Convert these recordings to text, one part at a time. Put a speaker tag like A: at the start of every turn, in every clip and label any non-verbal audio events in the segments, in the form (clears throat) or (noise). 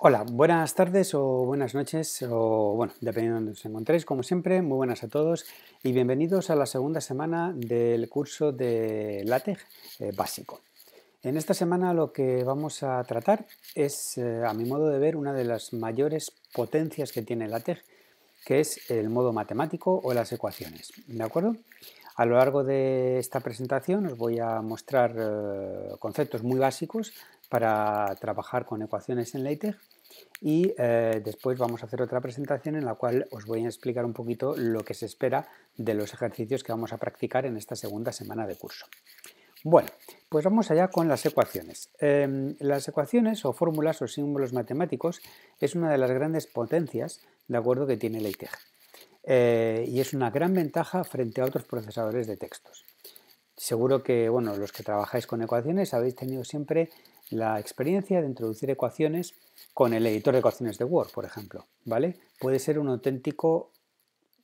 A: Hola, buenas tardes o buenas noches, o bueno, dependiendo de donde os encontréis, como siempre, muy buenas a todos y bienvenidos a la segunda semana del curso de LaTeX eh, básico. En esta semana lo que vamos a tratar es, eh, a mi modo de ver, una de las mayores potencias que tiene LaTeX, que es el modo matemático o las ecuaciones, ¿de acuerdo? A lo largo de esta presentación os voy a mostrar eh, conceptos muy básicos para trabajar con ecuaciones en LaTeX y eh, después vamos a hacer otra presentación en la cual os voy a explicar un poquito lo que se espera de los ejercicios que vamos a practicar en esta segunda semana de curso. Bueno, pues vamos allá con las ecuaciones. Em, las ecuaciones o fórmulas o símbolos matemáticos es una de las grandes potencias de acuerdo que tiene LaTeX eh, y es una gran ventaja frente a otros procesadores de textos. Seguro que bueno, los que trabajáis con ecuaciones habéis tenido siempre la experiencia de introducir ecuaciones con el editor de ecuaciones de Word, por ejemplo, ¿vale? Puede ser un auténtico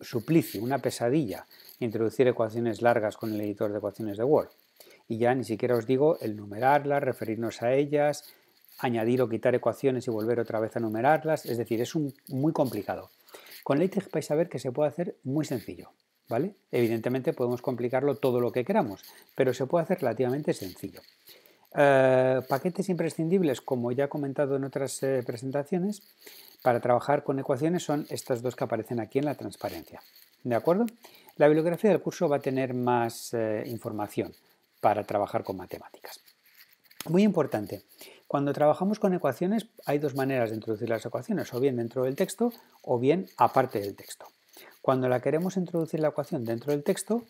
A: suplicio, una pesadilla, introducir ecuaciones largas con el editor de ecuaciones de Word. Y ya ni siquiera os digo el numerarlas, referirnos a ellas, añadir o quitar ecuaciones y volver otra vez a numerarlas, es decir, es un, muy complicado. Con LaTeX vais a ver que se puede hacer muy sencillo, ¿vale? Evidentemente podemos complicarlo todo lo que queramos, pero se puede hacer relativamente sencillo. Eh, paquetes imprescindibles, como ya he comentado en otras eh, presentaciones, para trabajar con ecuaciones son estas dos que aparecen aquí en la transparencia. ¿De acuerdo? La bibliografía del curso va a tener más eh, información para trabajar con matemáticas. Muy importante, cuando trabajamos con ecuaciones hay dos maneras de introducir las ecuaciones, o bien dentro del texto o bien aparte del texto. Cuando la queremos introducir la ecuación dentro del texto,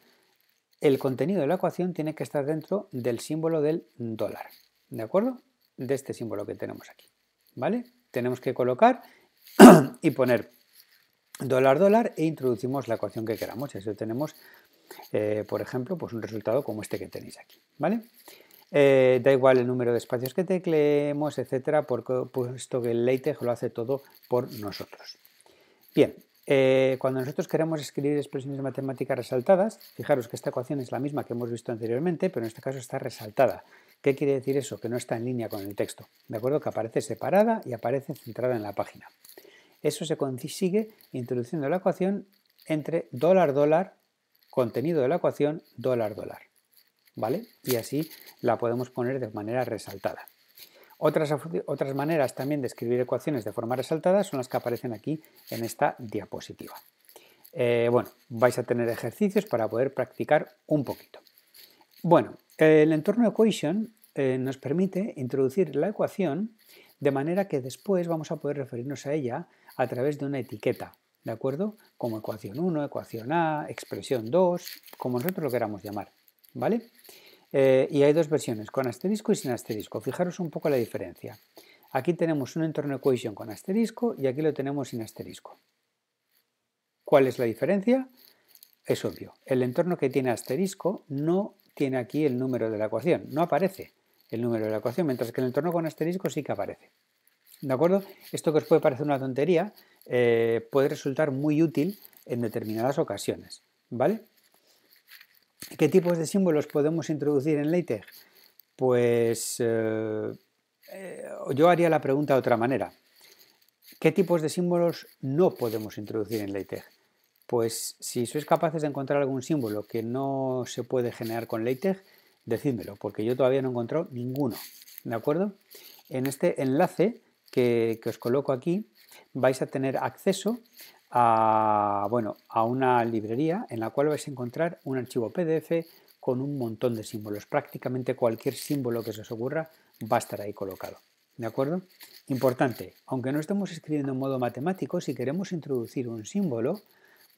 A: el contenido de la ecuación tiene que estar dentro del símbolo del dólar, ¿de acuerdo? De este símbolo que tenemos aquí, ¿vale? Tenemos que colocar (clears throat) y poner dólar dólar e introducimos la ecuación que queramos. Eso tenemos, eh, por ejemplo, pues un resultado como este que tenéis aquí, ¿vale? Eh, da igual el número de espacios que tecleemos, etcétera, porque, puesto que el LaTeX lo hace todo por nosotros. Bien, eh, cuando nosotros queremos escribir expresiones matemáticas resaltadas, fijaros que esta ecuación es la misma que hemos visto anteriormente, pero en este caso está resaltada. ¿Qué quiere decir eso? Que no está en línea con el texto. ¿De acuerdo? Que aparece separada y aparece centrada en la página. Eso se consigue introduciendo la ecuación entre dólar dólar, contenido de la ecuación dólar dólar. ¿Vale? Y así la podemos poner de manera resaltada. Otras, maneras también de escribir ecuaciones de forma resaltada son las que aparecen aquí en esta diapositiva. Eh, bueno, vais a tener ejercicios para poder practicar un poquito. Bueno, el entorno equation eh, nos permite introducir la ecuación de manera que después vamos a poder referirnos a ella a través de una etiqueta, ¿de acuerdo? Como ecuación 1, ecuación A, expresión 2, como nosotros lo queramos llamar, ¿vale? Eh, y hay dos versiones, con asterisco y sin asterisco. Fijaros un poco la diferencia. Aquí tenemos un entorno de con asterisco y aquí lo tenemos sin asterisco. ¿Cuál es la diferencia? Es obvio. El entorno que tiene asterisco no tiene aquí el número de la ecuación, no aparece el número de la ecuación, mientras que el entorno con asterisco sí que aparece. ¿De acuerdo? Esto que os puede parecer una tontería eh, puede resultar muy útil en determinadas ocasiones. ¿Vale? ¿Qué tipos de símbolos podemos introducir en LaTeX? Pues eh, yo haría la pregunta de otra manera. ¿Qué tipos de símbolos no podemos introducir en LaTeX? Pues si sois capaces de encontrar algún símbolo que no se puede generar con LaTeX, decídmelo, porque yo todavía no he encontrado ninguno. ¿De acuerdo? En este enlace que, que os coloco aquí vais a tener acceso a, bueno, a una librería en la cual vais a encontrar un archivo PDF con un montón de símbolos. Prácticamente cualquier símbolo que se os ocurra va a estar ahí colocado. ¿De acuerdo? Importante, aunque no estemos escribiendo en modo matemático, si queremos introducir un símbolo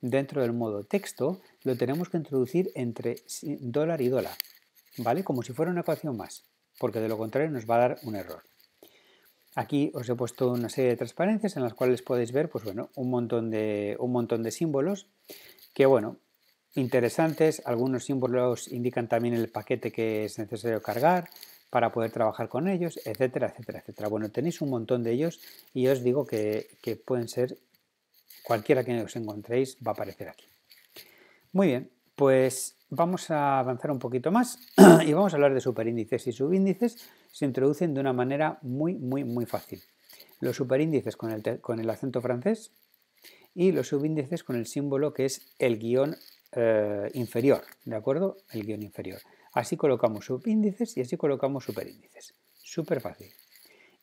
A: dentro del modo texto, lo tenemos que introducir entre dólar y dólar, ¿vale? Como si fuera una ecuación más, porque de lo contrario nos va a dar un error. Aquí os he puesto una serie de transparencias en las cuales podéis ver, pues bueno, un montón de, símbolos que, bueno, interesantes. Algunos símbolos indican también el paquete que es necesario cargar para poder trabajar con ellos, etcétera, etcétera, etcétera. Bueno, tenéis un montón de ellos y os digo que, que pueden ser cualquiera que os encontréis va a aparecer aquí. Muy bien, pues vamos a avanzar un poquito más (clears throat) y vamos a hablar de superíndices y subíndices. Se introducen de una manera muy, muy, muy fácil. Los superíndices con el, acento francés y los subíndices con el símbolo que es el guión eh, inferior, ¿de acuerdo? El guión inferior. Así colocamos subíndices y así colocamos superíndices. Súper fácil.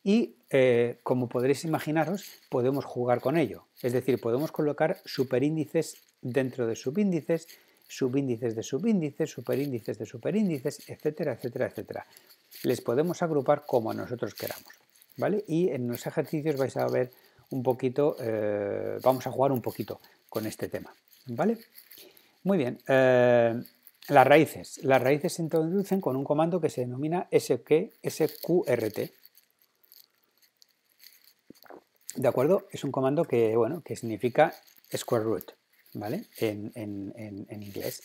A: Y eh, como podréis imaginaros, podemos jugar con ello. Es decir, podemos colocar superíndices dentro de subíndices, subíndices de subíndices, superíndices de superíndices, etcétera, etcétera, etcétera. Les podemos agrupar como nosotros queramos, ¿vale? Y en los ejercicios vais a ver un poquito, eh, vamos a jugar un poquito con este tema, ¿vale? Muy bien, eh, las raíces. Las raíces se introducen con un comando que se denomina SQRT. ¿De acuerdo? Es un comando que, bueno, que significa square root. ¿vale? En, inglés.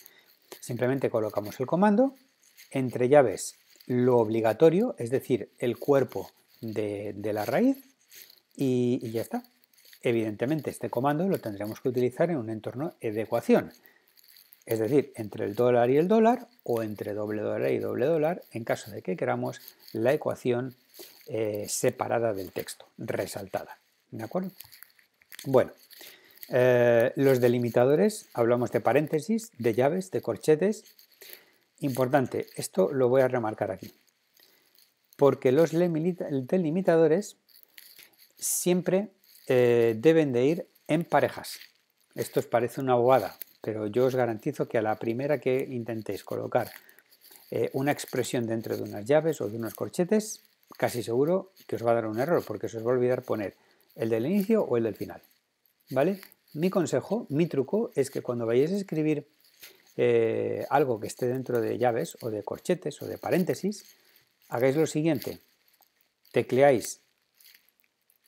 A: Simplemente colocamos el comando, entre llaves lo obligatorio, es decir, el cuerpo de, la raíz y, ya está. Evidentemente este comando lo tendremos que utilizar en un entorno de ecuación, es decir, entre el dólar y el dólar o entre doble dólar y doble dólar en caso de que queramos la ecuación eh, separada del texto, resaltada. ¿De acuerdo? Bueno, eh, los delimitadores, hablamos de paréntesis, de llaves, de corchetes. Importante, esto lo voy a remarcar aquí. Porque los delimitadores siempre eh, deben de ir en parejas. Esto os parece una bobada, pero yo os garantizo que a la primera que intentéis colocar eh, una expresión dentro de unas llaves o de unos corchetes, casi seguro que os va a dar un error, porque se os va a olvidar poner el del inicio o el del final. ¿Vale? Mi consejo, mi truco es que cuando vayáis a escribir eh, algo que esté dentro de llaves o de corchetes o de paréntesis, hagáis lo siguiente. Tecleáis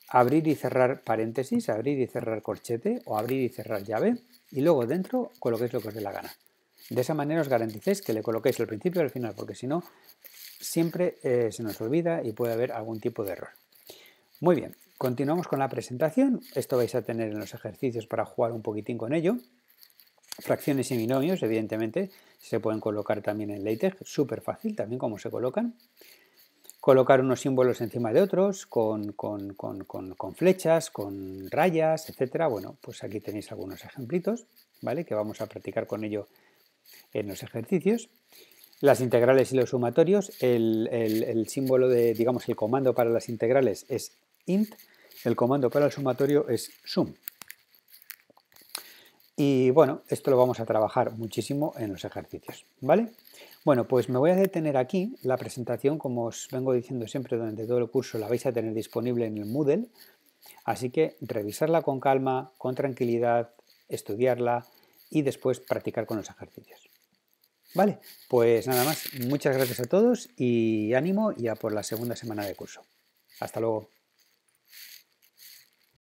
A: abrir y cerrar paréntesis, abrir y cerrar corchete o abrir y cerrar llave y luego dentro coloquéis lo que os dé la gana. De esa manera os garanticéis que le coloquéis el principio y al final, porque si no, siempre eh, se nos olvida y puede haber algún tipo de error. Muy bien, Continuamos con la presentación. Esto vais a tener en los ejercicios para jugar un poquitín con ello. Fracciones y binomios, evidentemente, se pueden colocar también en LaTeX. Súper fácil también cómo se colocan. Colocar unos símbolos encima de otros con, flechas, con rayas, etcétera. Bueno, pues aquí tenéis algunos ejemplitos, ¿vale? Que vamos a practicar con ello en los ejercicios las integrales y los sumatorios, el, el, símbolo de, digamos, el comando para las integrales es int, el comando para el sumatorio es sum. Y bueno, esto lo vamos a trabajar muchísimo en los ejercicios, ¿vale? Bueno, pues me voy a detener aquí. La presentación, como os vengo diciendo siempre durante todo el curso, la vais a tener disponible en el Moodle. Así que revisarla con calma, con tranquilidad, estudiarla y después practicar con los ejercicios. Vale, pues nada más. Muchas gracias a todos y ánimo ya por la segunda semana de curso. Hasta luego.